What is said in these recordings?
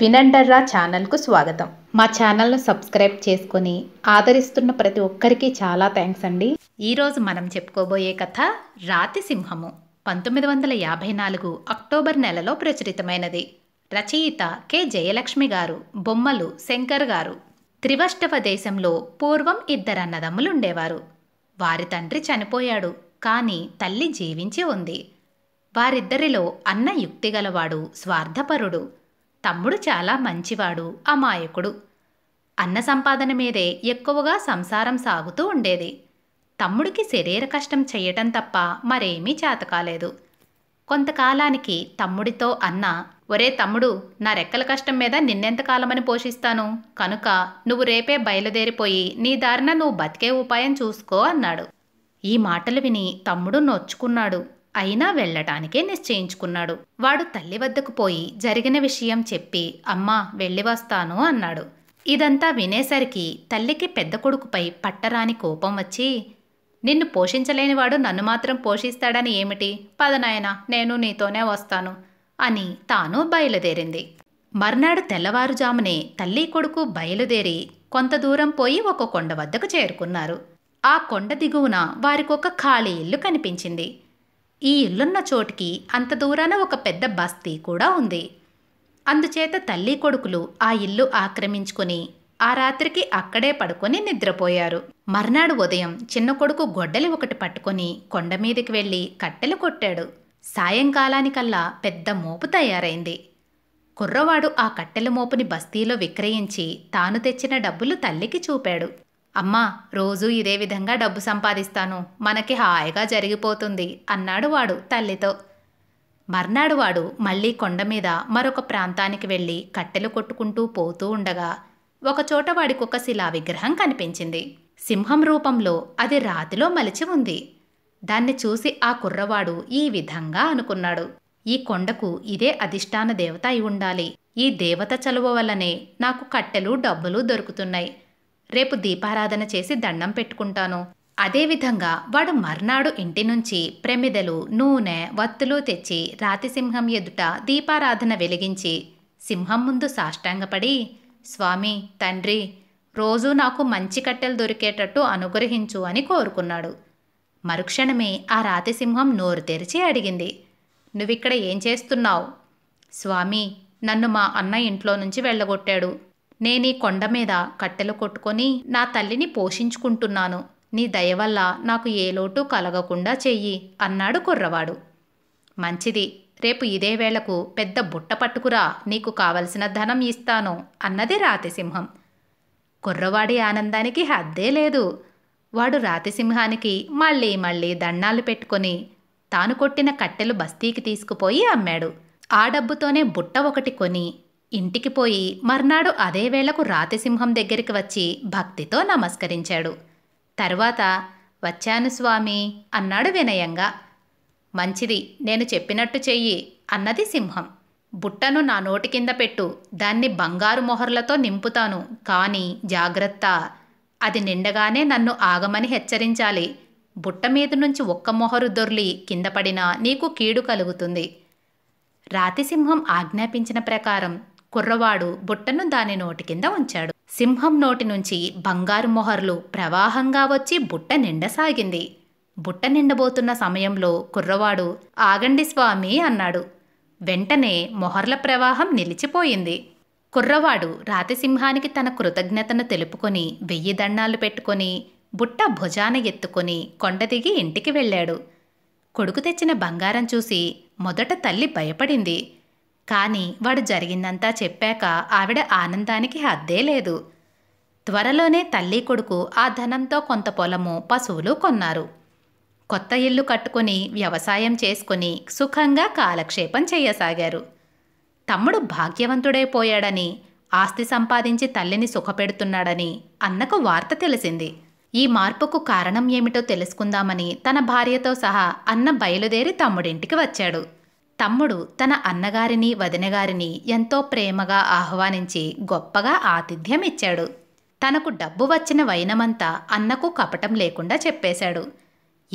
వినండర్రా ఛానల్కు స్వాగతం మా ఛానల్ను సబ్స్క్రైబ్ చేసుకుని ఆదరిస్తున్న ప్రతి ఒక్కరికి చాలా థ్యాంక్స్ అండి ఈరోజు మనం చెప్పుకోబోయే కథ రాతి సింహము పంతొమ్మిది వందల యాభై నాలుగు అక్టోబర్ నెలలో ప్రచురితమైనది రచయిత కె జయలక్ష్మి గారు బొమ్మలు శంకర్ గారు త్రివష్టవ దేశంలో పూర్వం ఇద్దరు అన్నదమ్ములు ఉండేవారు వారి తండ్రి చనిపోయాడు కానీ తల్లి జీవించి ఉంది వారిద్దరిలో అన్న యుక్తిగలవాడు స్వార్థపరుడు తమ్ముడు చాలా మంచివాడు అమాయకుడు అన్న సంపాదన మీదే ఎక్కువగా సంసారం సాగుతూ ఉండేది తమ్ముడికి శరీర కష్టం చెయ్యటం తప్ప మరేమీ చేతకాలేదు కొంతకాలానికి తమ్ముడితో అన్న ఒరే తమ్ముడు నా రెక్కల కష్టం మీద నిన్నెంతకాలమని పోషిస్తాను కనుక నువ్వు రేపే బయలుదేరిపోయి నీ దారిన నువ్వు బతికే ఉపాయం చూసుకో అన్నాడు ఈ మాటలు విని తమ్ముడు నొచ్చుకున్నాడు అయినా వెళ్లటానికే నిశ్చయించుకున్నాడు వాడు తల్లి వద్దకు పోయి జరిగిన విషయం చెప్పి అమ్మా వెళ్ళి వస్తాను అన్నాడు ఇదంతా వినేసరికి తల్లికి పెద్ద కొడుకుపై పట్టరాని కోపం వచ్చి నిన్ను పోషించలేనివాడు నన్ను మాత్రం పోషిస్తాడని ఏమిటి పదనాయన నేను నీతోనే వస్తాను అని తాను బయలుదేరింది మర్నాడు తెల్లవారుజామునే తల్లి కొడుకు బయలుదేరి కొంత దూరం పోయి ఒక కొండ వద్దకు చేరుకున్నారు ఆ కొండ దిగువన వారికొక ఖాళీ ఇల్లు కనిపించింది ఈ ఇల్లున్న చోటికి అంత దూరాన ఒక పెద్ద బస్తీ కూడా ఉంది అందుచేత తల్లి కొడుకులు ఆ ఇల్లు ఆక్రమించుకుని ఆ రాత్రికి అక్కడే పడుకొని నిద్రపోయారు మర్నాడు ఉదయం చిన్న కొడుకు గొడ్డలి ఒకటి పట్టుకొని కొండ మీదకి వెళ్ళి కట్టెలు కొట్టాడు సాయంకాలానికల్లా పెద్ద మోపు తయారైంది కుర్రవాడు ఆ కట్టెల మోపుని బస్తీలో విక్రయించి తాను తెచ్చిన డబ్బులు తల్లికి చూపాడు అమ్మా రోజూ ఇదే విధంగా డబ్బు సంపాదిస్తాను మనకి హాయిగా జరిగిపోతుంది అన్నాడు వాడు తల్లితో మర్నాడు వాడు మళ్ళీ కొండ మీద మరొక ప్రాంతానికి వెళ్ళి కట్టెలు కొట్టుకుంటూ పోతూ ఉండగా ఒకచోట వాడికొక శిలా విగ్రహం కనిపించింది సింహం రూపంలో అది రాతిలో మలిచి ఉంది దాన్ని చూసి ఆ కుర్రవాడు ఈ విధంగా అనుకున్నాడు ఈ కొండకు ఇదే అధిష్టాన దేవత అయి ఉండాలి ఈ దేవత చలువ వల్లనే నాకు కట్టెలు డబ్బులు దొరుకుతున్నాయి రేపు దీపారాధన చేసి దండం పెట్టుకుంటాను అదేవిధంగా వాడు మర్నాడు ఇంటి నుంచి ప్రమిదలు నూనె వత్తులు తెచ్చి రాతిసింహం ఎదుట దీపారాధన వెలిగించి సింహం ముందు సాష్టాంగపడి స్వామి తండ్రి రోజూ నాకు మంచి కట్టెలు దొరికేటట్టు అనుగ్రహించు అని కోరుకున్నాడు మరుక్షణమే ఆ రాతిసింహం నోరు తెరిచి అడిగింది నువ్విక్కడ ఏం చేస్తున్నావు స్వామి నన్ను మా అన్న ఇంట్లో నుంచి వెళ్ళగొట్టాడు నేను ఈ కొండ మీద కట్టెలు కొట్టుకొని నా తల్లిని పోషించుకుంటున్నాను నీ దయ వల్ల నాకు ఏ లోటు కలగకుండా చెయ్యి అన్నాడు కుర్రవాడు మంచిది రేపు ఇదే వేళకు పెద్ద బుట్ట పట్టుకురా నీకు కావలసిన ధనం ఇస్తాను అన్నది రాతిసింహం కుర్రవాడి ఆనందానికి హద్దే లేదు వాడు రాతిసింహానికి మళ్ళీ మళ్ళీ దండాలు పెట్టుకొని తాను కొట్టిన కట్టెలు బస్తీకి తీసుకుపోయి అమ్మాడు ఆ డబ్బుతోనే బుట్ట ఒకటి కొని ఇంటికి పోయి మర్నాడు అదే వేళకు రాతిసింహం దగ్గరికి వచ్చి భక్తితో నమస్కరించాడు తర్వాత వచ్చాను స్వామి అన్నాడు వినయంగా మంచిది నేను చెప్పినట్టు చెయ్యి అన్నది సింహం బుట్టను నా నోటి కింద పెట్టు దాన్ని బంగారు మొహర్లతో నింపుతాను కానీ జాగ్రత్త అది నిండగానే నన్ను ఆగమని హెచ్చరించాలి బుట్ట మీద నుంచి ఒక్క మొహరు దొర్లి కింద పడినా నీకు కీడు కలుగుతుంది రాతిసింహం ఆజ్ఞాపించిన ప్రకారం కుర్రవాడు బుట్టను దాని నోటి కింద ఉంచాడు సింహం నోటి నుంచి బంగారు మొహర్లు ప్రవాహంగా వచ్చి బుట్ట నిండసాగింది బుట్ట నిండబోతున్న సమయంలో కుర్రవాడు ఆగండి స్వామి అన్నాడు వెంటనే మొహర్ల ప్రవాహం నిలిచిపోయింది కుర్రవాడు రాతిసింహానికి తన కృతజ్ఞతను తెలుపుకొని వెయ్యి దండాలు పెట్టుకొని బుట్ట భుజాన ఎత్తుకొని కొండ దిగి ఇంటికి వెళ్ళాడు కొడుకు తెచ్చిన బంగారం చూసి మొదట తల్లి భయపడింది కానీ వాడు జరిగిందంతా చెప్పాక ఆవిడ ఆనందానికి హద్దే లేదు త్వరలోనే తల్లి కొడుకు ఆ ధనంతో కొంత పొలము పశువులు కొన్నారు కొత్త ఇల్లు కట్టుకుని వ్యవసాయం చేసుకుని సుఖంగా కాలక్షేపం చేయసాగారు తమ్ముడు భాగ్యవంతుడైపోయాడని ఆస్తి సంపాదించి తల్లిని సుఖపెడుతున్నాడని అన్నకు వార్త తెలిసింది ఈ మార్పుకు కారణం ఏమిటో తెలుసుకుందామని తన భార్యతో సహా అన్న బయలుదేరి తమ్ముడింటికి వచ్చాడు తమ్ముడు తన అన్నగారిని వదినగారిని ఎంతో ప్రేమగా ఆహ్వానించి గొప్పగా ఆతిథ్యం ఇచ్చాడు తనకు డబ్బు వచ్చిన వైనమంతా అన్నకు కపటం లేకుండా చెప్పేశాడు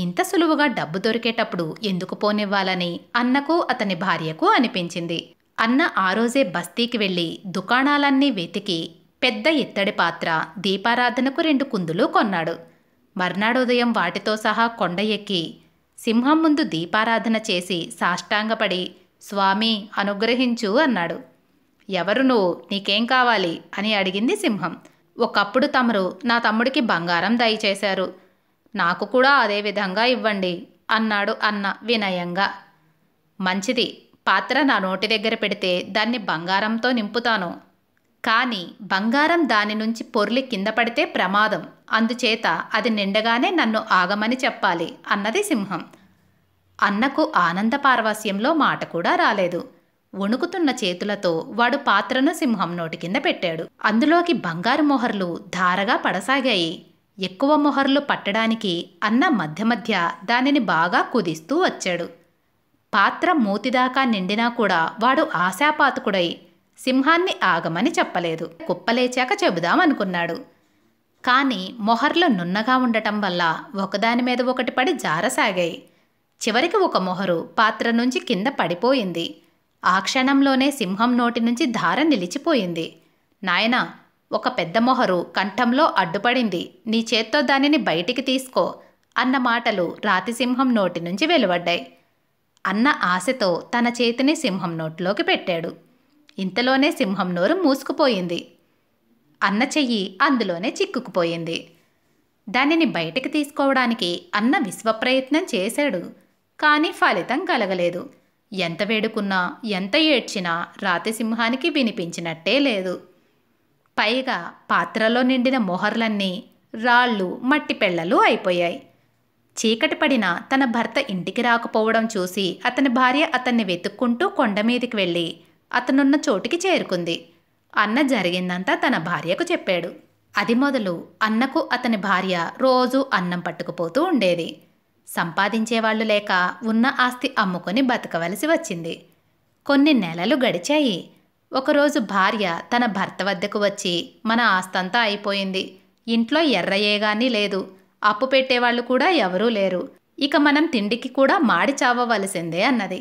ఇంత సులువుగా డబ్బు దొరికేటప్పుడు ఎందుకు పోనివ్వాలని అన్నకు అతని భార్యకు అనిపించింది అన్న ఆ రోజే బస్తీకి వెళ్ళి దుకాణాలన్నీ వెతికి పెద్ద ఇత్తడి పాత్ర దీపారాధనకు రెండు కుందులు కొన్నాడు మర్నాడు ఉదయం వాటితో సహా కొండ ఎక్కి సింహం ముందు దీపారాధన చేసి సాష్టాంగపడి స్వామి అనుగ్రహించు అన్నాడు ఎవరు నువ్వు నీకేం కావాలి అని అడిగింది సింహం ఒకప్పుడు తమరు నా తమ్ముడికి బంగారం దయచేశారు నాకు కూడా అదే విధంగా ఇవ్వండి అన్నాడు అన్న వినయంగా మంచిది పాత్ర నా నోటి దగ్గర పెడితే దాన్ని బంగారంతో నింపుతాను కానీ బంగారం దాని నుంచి పొర్లి కింద పడితే ప్రమాదం అందుచేత అది నిండగానే నన్ను ఆగమని చెప్పాలి అన్నది సింహం అన్నకు ఆనంద పార్వాస్యంలో మాట కూడా రాలేదు వణుకుతున్న చేతులతో వాడు పాత్రను సింహం నోటి కింద పెట్టాడు అందులోకి బంగారు మొహర్లు ధారగా పడసాగాయి ఎక్కువ మొహర్లు పట్టడానికి అన్న మధ్య మధ్య దానిని బాగా కుదిస్తూ వచ్చాడు పాత్ర మూతిదాకా నిండినా కూడా వాడు ఆశాపాతకుడై సింహాన్ని ఆగమని చెప్పలేదు కుప్పలేచాక చెబుదామనుకున్నాడు కానీ మొహర్లు నున్నగా ఉండటం వల్ల ఒకదాని మీద ఒకటి పడి జారసాగాయి చివరికి ఒక మొహరు పాత్ర నుంచి కింద పడిపోయింది ఆ క్షణంలోనే సింహం నోటి నుంచి ధార నిలిచిపోయింది నాయనా ఒక పెద్ద మొహరు కంఠంలో అడ్డుపడింది నీ చేత్తో దానిని బయటికి తీసుకో అన్న మాటలు రాతిసింహం నోటి నుంచి వెలువడ్డాయి అన్న ఆశతో తన చేతిని సింహం నోట్లోకి పెట్టాడు ఇంతలోనే సింహం నోరు మూసుకుపోయింది అన్న చెయ్యి అందులోనే చిక్కుకుపోయింది దానిని బయటకు తీసుకోవడానికి అన్న విశ్వప్రయత్నం చేశాడు కానీ ఫలితం కలగలేదు ఎంత వేడుకున్నా ఎంత ఏడ్చినా రాతిసింహానికి వినిపించినట్టే లేదు పైగా పాత్రలో నిండిన మొహర్లన్నీ రాళ్ళు మట్టి పెళ్ళలు అయిపోయాయి చీకటి పడిన తన భర్త ఇంటికి రాకపోవడం చూసి అతని భార్య అతన్ని వెతుక్కుంటూ కొండ మీదకి వెళ్ళి అతనున్న చోటికి చేరుకుంది అన్న జరిగిందంతా తన భార్యకు చెప్పాడు అది మొదలు అన్నకు అతని భార్య రోజూ అన్నం పట్టుకుపోతూ ఉండేది సంపాదించేవాళ్లు లేక ఉన్న ఆస్తి అమ్ముకొని బతకవలసి వచ్చింది కొన్ని నెలలు గడిచాయి ఒకరోజు భార్య తన భర్త వద్దకు వచ్చి మన ఆస్తంతా అయిపోయింది ఇంట్లో ఎర్రయేగాని లేదు అప్పు పెట్టేవాళ్లు కూడా ఎవరూ లేరు ఇక మనం తిండికి కూడా మాడి చావవలసిందే అన్నది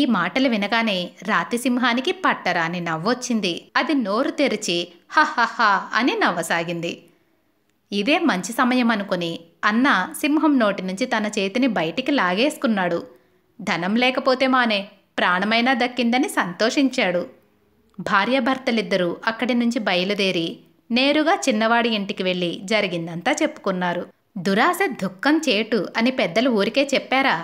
ఈ మాటలు వినగానే రాతిసింహానికి పట్టరాని నవ్వొచ్చింది అది నోరు తెరిచి హహహా అని నవ్వసాగింది ఇదే మంచి సమయం అనుకుని అన్న సింహం నోటి నుంచి తన చేతిని బయటికి లాగేసుకున్నాడు ధనం లేకపోతే మానే ప్రాణమైనా దక్కిందని సంతోషించాడు భార్యాభర్తలిద్దరూ అక్కడి నుంచి బయలుదేరి నేరుగా చిన్నవాడి ఇంటికి వెళ్ళి జరిగిందంతా చెప్పుకున్నారు దురాశ దుఃఖం చేటు అని పెద్దలు ఊరికే చెప్పారా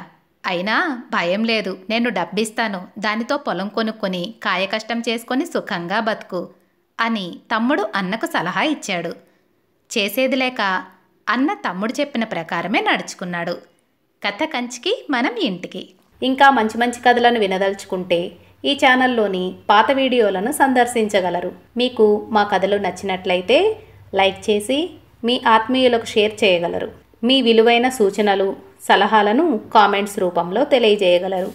అయినా భయం లేదు నేను డబ్బిస్తాను దానితో పొలం కొనుక్కొని కాయకష్టం చేసుకొని సుఖంగా బతుకు అని తమ్ముడు అన్నకు సలహా ఇచ్చాడు చేసేది లేక అన్న తమ్ముడు చెప్పిన ప్రకారమే నడుచుకున్నాడు కథ కంచికి మనం ఇంటికి ఇంకా మంచి మంచి కథలను వినదలుచుకుంటే ఈ ఛానల్లోని పాత వీడియోలను సందర్శించగలరు మీకు మా కథలు నచ్చినట్లయితే లైక్ చేసి మీ ఆత్మీయులకు షేర్ చేయగలరు మీ విలువైన సూచనలు సలహాలను కామెంట్స్ రూపంలో తెలియజేయగలరు